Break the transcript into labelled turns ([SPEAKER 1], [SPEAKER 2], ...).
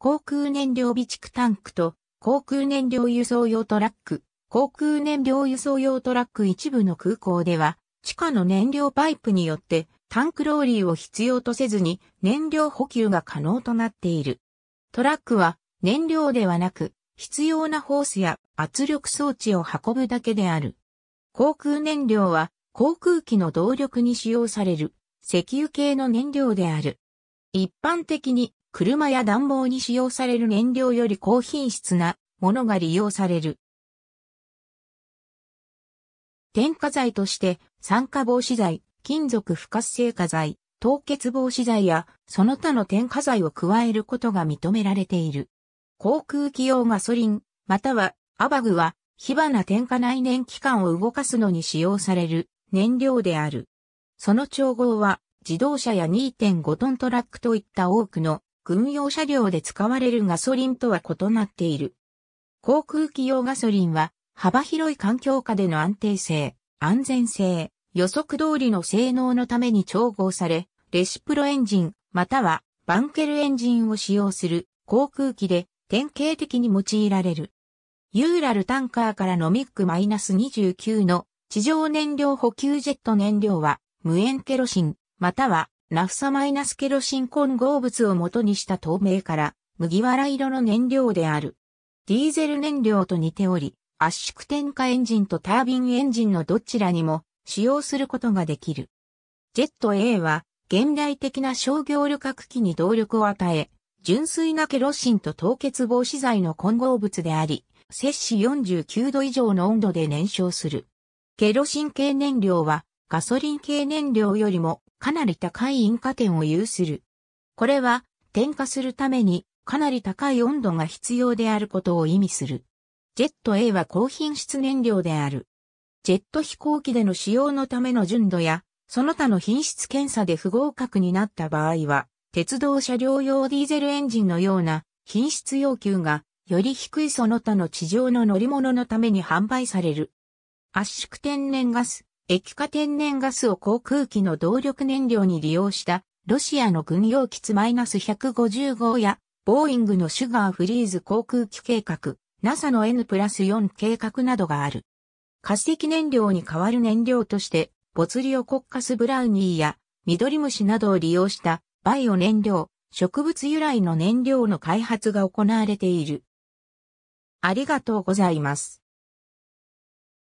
[SPEAKER 1] 航空燃料備蓄
[SPEAKER 2] タンクと航空燃料輸送用トラック、航空燃料輸送用トラック一部の空港では、地下の燃料パイプによってタンクローリーを必要とせずに燃料補給が可能となっている。トラックは燃料ではなく必要なホースや圧力装置を運ぶだけである。航空燃料は航空機の動力に使用される石油系の燃料である。一般的に車や暖房に使用される燃料より
[SPEAKER 1] 高品質なものが利用される。
[SPEAKER 2] 添加剤として酸化防止剤、金属不活性化剤、凍結防止剤やその他の添加剤を加えることが認められている。航空機用ガソリン、またはアバグは火花添加内燃機関を動かすのに使用される燃料である。その調合は自動車や2.5トントラックといった多くの軍用車両で使われるガソリンとは異なっている。航空機用ガソリンは幅広い環境下での安定性、安全性、予測通りの性能のために調合され、レシプロエンジンまたはバンケルエンジンを使用する航空機で典型的に用いられる。ユーラルタンカーからのミック -29 の地上燃料補給ジェット燃料は無塩ケロシンまたはナフサマイナスケロシン混合物を元にした透明から麦わら色の燃料である。ディーゼル燃料と似ており、圧縮点火エンジンとタービンエンジンのどちらにも使用することができる。ジェット A は現代的な商業旅客機に動力を与え、純粋なケロシンと凍結防止剤の混合物であり、摂氏49度以上の温度で燃焼する。ケロシン系燃料はガソリン系燃料よりもかなり高い引火点を有する。これは、点火するためにかなり高い温度が必要であることを意味する。ジェット A は高品質燃料である。ジェット飛行機での使用のための純度や、その他の品質検査で不合格になった場合は、鉄道車両用ディーゼルエンジンのような品質要求がより低いその他の地上の乗り物のために販売される。圧縮天然ガス、液化天然ガスを航空機の動力燃料に利用したロシアの軍用機ツ -150 号やボーイングのシュガーフリーズ航空機計画、NASA の N プラス4計画などがある。化石燃料に代わる燃料として、ボツリオコッカスブラウニーやミドリムシなどを利用したバイオ燃料、植物由来の燃料の開発が行われている。
[SPEAKER 1] ありがとうございます。